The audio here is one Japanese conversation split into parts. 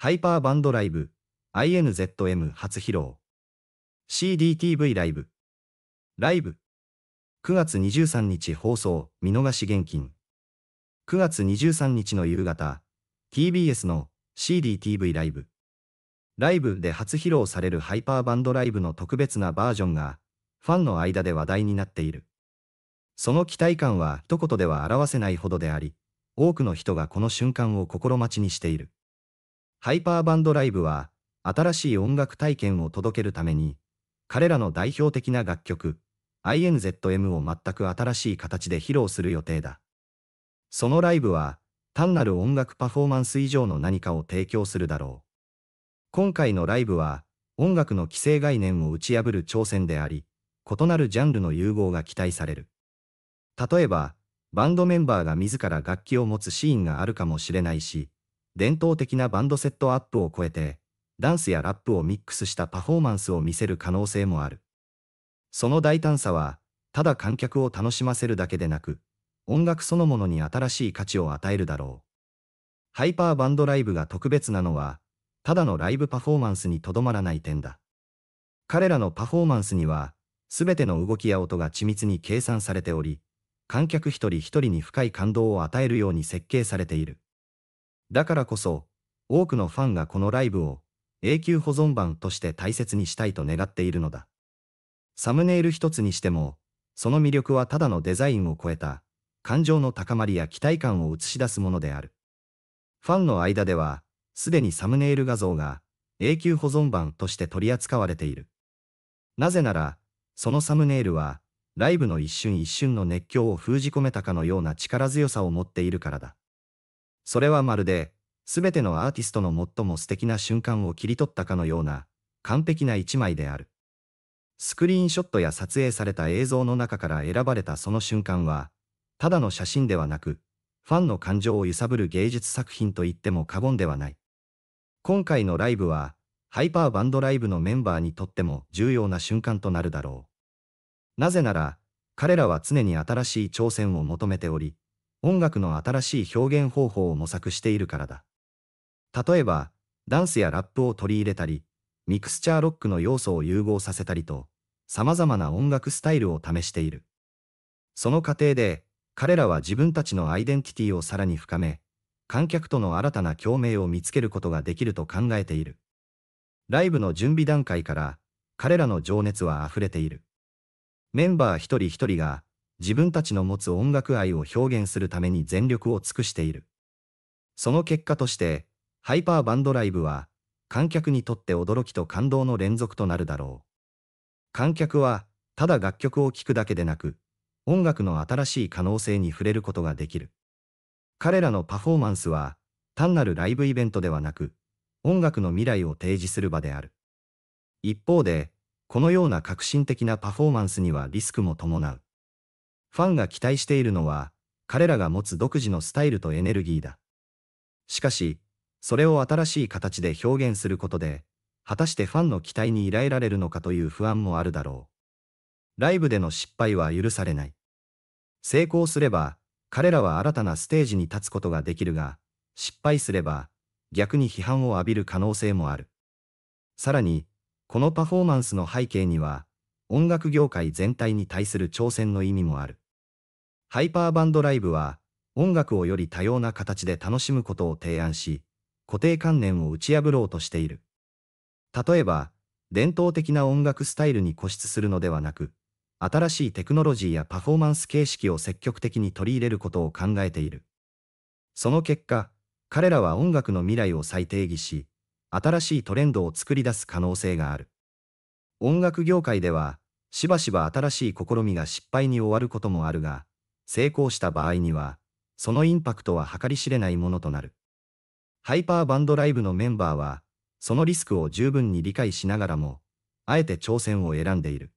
ハイパーバンドライブ INZM 初披露 CDTV ライブライブ9月23日放送見逃し現金9月23日の夕方 TBS の CDTV ライブライブで初披露されるハイパーバンドライブの特別なバージョンがファンの間で話題になっているその期待感は一言では表せないほどであり多くの人がこの瞬間を心待ちにしているハイパーバンドライブは、新しい音楽体験を届けるために、彼らの代表的な楽曲、INZM を全く新しい形で披露する予定だ。そのライブは、単なる音楽パフォーマンス以上の何かを提供するだろう。今回のライブは、音楽の既成概念を打ち破る挑戦であり、異なるジャンルの融合が期待される。例えば、バンドメンバーが自ら楽器を持つシーンがあるかもしれないし、伝統的なバンドセットアップを超えて、ダンスやラップをミックスしたパフォーマンスを見せる可能性もある。その大胆さは、ただ観客を楽しませるだけでなく、音楽そのものに新しい価値を与えるだろう。ハイパーバンドライブが特別なのは、ただのライブパフォーマンスにとどまらない点だ。彼らのパフォーマンスには、すべての動きや音が緻密に計算されており、観客一人一人に深い感動を与えるように設計されている。だからこそ、多くのファンがこのライブを永久保存版として大切にしたいと願っているのだ。サムネイル一つにしても、その魅力はただのデザインを超えた、感情の高まりや期待感を映し出すものである。ファンの間では、すでにサムネイル画像が永久保存版として取り扱われている。なぜなら、そのサムネイルは、ライブの一瞬一瞬の熱狂を封じ込めたかのような力強さを持っているからだ。それはまるで、すべてのアーティストの最も素敵な瞬間を切り取ったかのような、完璧な一枚である。スクリーンショットや撮影された映像の中から選ばれたその瞬間は、ただの写真ではなく、ファンの感情を揺さぶる芸術作品と言っても過言ではない。今回のライブは、ハイパーバンドライブのメンバーにとっても重要な瞬間となるだろう。なぜなら、彼らは常に新しい挑戦を求めており、音楽の新しい表現方法を模索しているからだ。例えば、ダンスやラップを取り入れたり、ミクスチャーロックの要素を融合させたりと、様々な音楽スタイルを試している。その過程で、彼らは自分たちのアイデンティティをさらに深め、観客との新たな共鳴を見つけることができると考えている。ライブの準備段階から、彼らの情熱は溢れている。メンバー一人一人が、自分たちの持つ音楽愛を表現するために全力を尽くしている。その結果として、ハイパーバンドライブは、観客にとって驚きと感動の連続となるだろう。観客は、ただ楽曲を聴くだけでなく、音楽の新しい可能性に触れることができる。彼らのパフォーマンスは、単なるライブイベントではなく、音楽の未来を提示する場である。一方で、このような革新的なパフォーマンスにはリスクも伴う。ファンが期待しているのは、彼らが持つ独自のスタイルとエネルギーだ。しかし、それを新しい形で表現することで、果たしてファンの期待に依頼られるのかという不安もあるだろう。ライブでの失敗は許されない。成功すれば、彼らは新たなステージに立つことができるが、失敗すれば、逆に批判を浴びる可能性もある。さらに、このパフォーマンスの背景には、音楽業界全体に対する挑戦の意味もある。ハイパーバンドライブは、音楽をより多様な形で楽しむことを提案し、固定観念を打ち破ろうとしている。例えば、伝統的な音楽スタイルに固執するのではなく、新しいテクノロジーやパフォーマンス形式を積極的に取り入れることを考えている。その結果、彼らは音楽の未来を再定義し、新しいトレンドを作り出す可能性がある。音楽業界では、しばしば新しい試みが失敗に終わることもあるが、成功した場合には、そのインパクトは計り知れないものとなる。ハイパーバンドライブのメンバーは、そのリスクを十分に理解しながらも、あえて挑戦を選んでいる。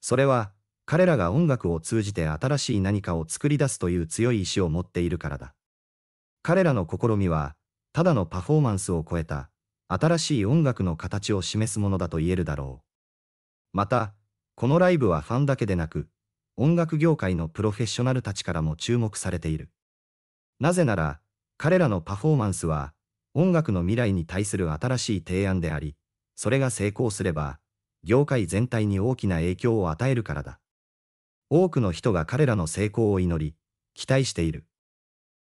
それは、彼らが音楽を通じて新しい何かを作り出すという強い意志を持っているからだ。彼らの試みは、ただのパフォーマンスを超えた、新しい音楽の形を示すものだと言えるだろう。また、このライブはファンだけでなく、音楽業界のプロフェッショナルたちからも注目されている。なぜなら、彼らのパフォーマンスは、音楽の未来に対する新しい提案であり、それが成功すれば、業界全体に大きな影響を与えるからだ。多くの人が彼らの成功を祈り、期待している。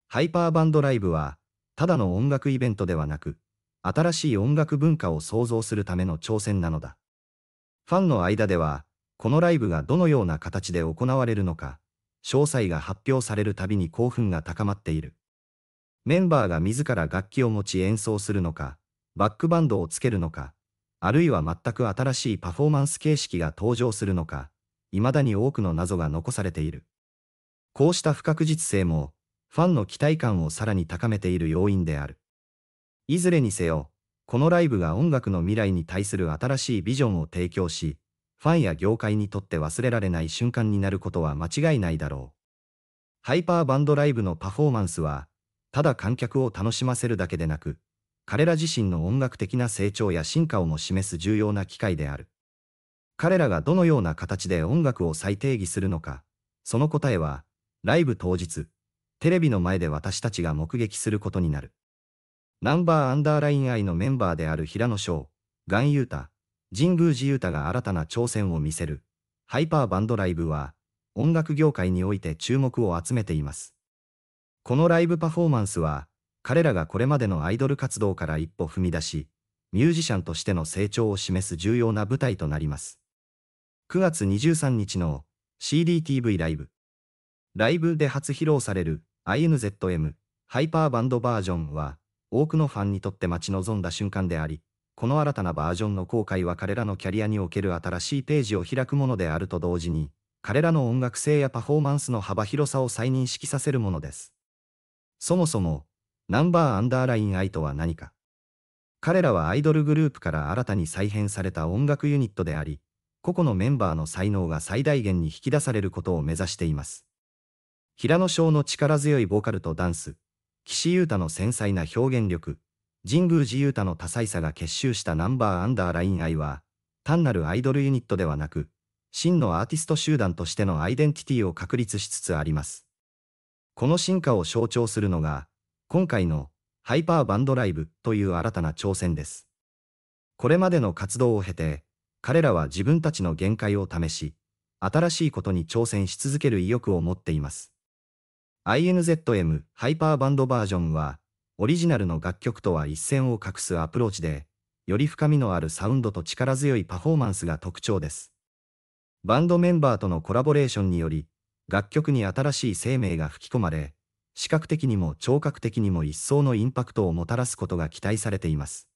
ハイパーバンドライブは、ただの音楽イベントではなく、新しい音楽文化を創造するための挑戦なのだ。ファンの間では、このライブがどのような形で行われるのか、詳細が発表されるたびに興奮が高まっている。メンバーが自ら楽器を持ち演奏するのか、バックバンドをつけるのか、あるいは全く新しいパフォーマンス形式が登場するのか、未だに多くの謎が残されている。こうした不確実性も、ファンの期待感をさらに高めている要因である。いずれにせよ、このライブが音楽の未来に対する新しいビジョンを提供し、ファンや業界にとって忘れられない瞬間になることは間違いないだろう。ハイパーバンドライブのパフォーマンスは、ただ観客を楽しませるだけでなく、彼ら自身の音楽的な成長や進化をも示す重要な機会である。彼らがどのような形で音楽を再定義するのか、その答えは、ライブ当日、テレビの前で私たちが目撃することになる。ナンバーアンダーライン愛のメンバーである平野翔、ガンユータ、神宮寺ユータが新たな挑戦を見せる、ハイパーバンドライブは、音楽業界において注目を集めています。このライブパフォーマンスは、彼らがこれまでのアイドル活動から一歩踏み出し、ミュージシャンとしての成長を示す重要な舞台となります。9月23日の CDTV ライブ。ライブで初披露される INZM ハイパーバンドバージョンは、多くのファンにとって待ち望んだ瞬間であり、この新たなバージョンの公開は彼らのキャリアにおける新しいページを開くものであると同時に、彼らの音楽性やパフォーマンスの幅広さを再認識させるものです。そもそも、ナンバーアンダーライン愛とは何か。彼らはアイドルグループから新たに再編された音楽ユニットであり、個々のメンバーの才能が最大限に引き出されることを目指しています。平野翔の力強いボーカルとダンス、岸優太の繊細な表現力、神宮寺優太の多彩さが結集したナンバーアンダーライン愛は、単なるアイドルユニットではなく、真のアーティスト集団としてのアイデンティティを確立しつつあります。この進化を象徴するのが、今回のハイパーバンドライブという新たな挑戦です。これまでの活動を経て、彼らは自分たちの限界を試し、新しいことに挑戦し続ける意欲を持っています。INZM ハイパーバンドバージョンは、オリジナルの楽曲とは一線を画すアプローチで、より深みのあるサウンドと力強いパフォーマンスが特徴です。バンドメンバーとのコラボレーションにより、楽曲に新しい生命が吹き込まれ、視覚的にも聴覚的にも一層のインパクトをもたらすことが期待されています。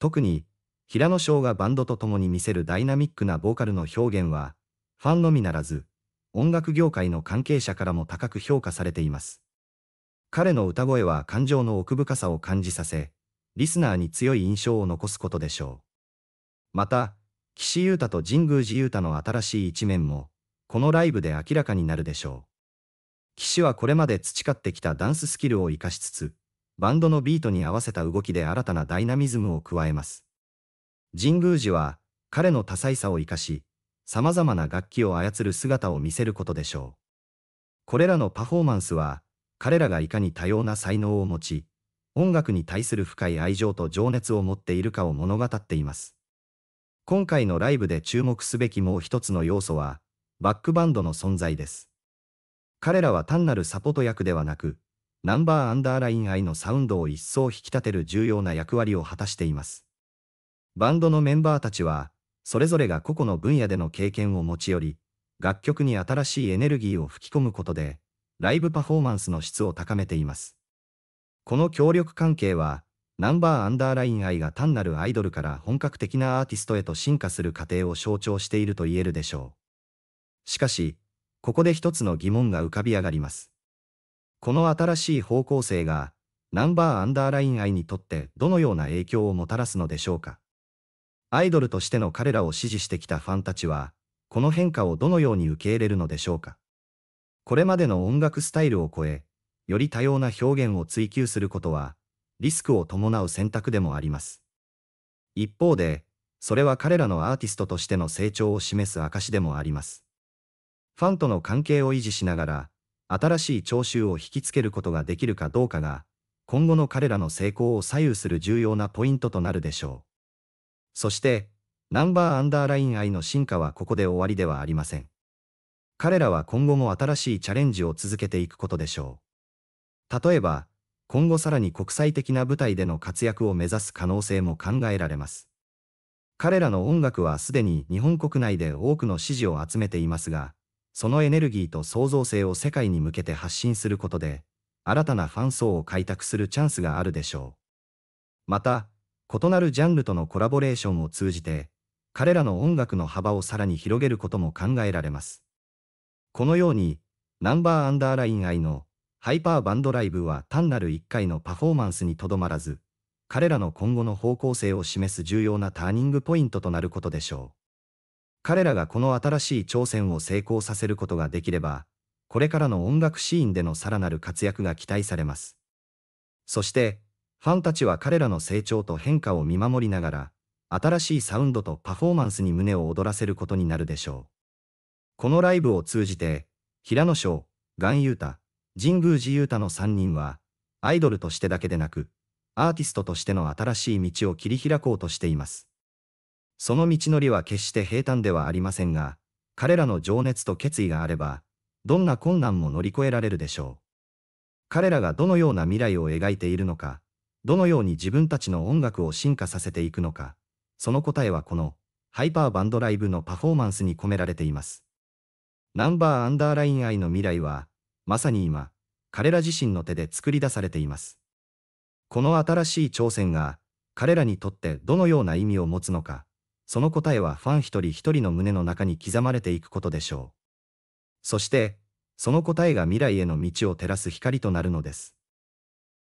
特に、平野翔がバンドと共に見せるダイナミックなボーカルの表現は、ファンのみならず、音楽業界の関係者からも高く評価されています。彼の歌声は感情の奥深さを感じさせ、リスナーに強い印象を残すことでしょう。また、岸優太と神宮寺優太の新しい一面も、このライブで明らかになるでしょう。岸はこれまで培ってきたダンススキルを活かしつつ、バンドのビートに合わせた動きで新たなダイナミズムを加えます。神宮寺は、彼の多彩さを活かし、様々な楽器を操る姿を見せることでしょう。これらのパフォーマンスは、彼らがいかに多様な才能を持ち、音楽に対する深い愛情と情熱を持っているかを物語っています。今回のライブで注目すべきもう一つの要素は、バックバンドの存在です。彼らは単なるサポート役ではなく、ナンバーアンダーライン愛のサウンドを一層引き立てる重要な役割を果たしています。バンドのメンバーたちは、それぞれが個々の分野での経験を持ち寄り、楽曲に新しいエネルギーを吹き込むことで、ライブパフォーマンスの質を高めています。この協力関係は、ナンバーアンダーライン愛が単なるアイドルから本格的なアーティストへと進化する過程を象徴していると言えるでしょう。しかし、ここで一つの疑問が浮かび上がります。この新しい方向性が、ナンバーアンダーライン愛にとってどのような影響をもたらすのでしょうか。アイドルとしての彼らを支持してきたファンたちは、この変化をどのように受け入れるのでしょうか。これまでの音楽スタイルを超え、より多様な表現を追求することは、リスクを伴う選択でもあります。一方で、それは彼らのアーティストとしての成長を示す証でもあります。ファンとの関係を維持しながら、新しい聴衆を引きつけることができるかどうかが、今後の彼らの成功を左右する重要なポイントとなるでしょう。そして、ナンバーアンダーライン愛の進化はここで終わりではありません。彼らは今後も新しいチャレンジを続けていくことでしょう。例えば、今後さらに国際的な舞台での活躍を目指す可能性も考えられます。彼らの音楽はすでに日本国内で多くの支持を集めていますが、そのエネルギーと創造性を世界に向けて発信することで、新たなファン層を開拓するチャンスがあるでしょう。また、異なるジャンルとのコラボレーションを通じて、彼らの音楽の幅をさらに広げることも考えられます。このように、ナンバーアンダーライン愛のハイパーバンドライブは単なる1回のパフォーマンスにとどまらず、彼らの今後の方向性を示す重要なターニングポイントとなることでしょう。彼らがこの新しい挑戦を成功させることができれば、これからの音楽シーンでのさらなる活躍が期待されます。そして、ファンたちは彼らの成長と変化を見守りながら、新しいサウンドとパフォーマンスに胸を躍らせることになるでしょう。このライブを通じて、平野翔、岩優太、神宮寺優太の3人は、アイドルとしてだけでなく、アーティストとしての新しい道を切り開こうとしています。その道のりは決して平坦ではありませんが、彼らの情熱と決意があれば、どんな困難も乗り越えられるでしょう。彼らがどのような未来を描いているのか、どのように自分たちの音楽を進化させていくのか、その答えはこの、ハイパーバンドライブのパフォーマンスに込められています。ナンバーアンダーライン愛の未来は、まさに今、彼ら自身の手で作り出されています。この新しい挑戦が、彼らにとってどのような意味を持つのか、その答えはファン一人一人の胸の中に刻まれていくことでしょう。そして、その答えが未来への道を照らす光となるのです。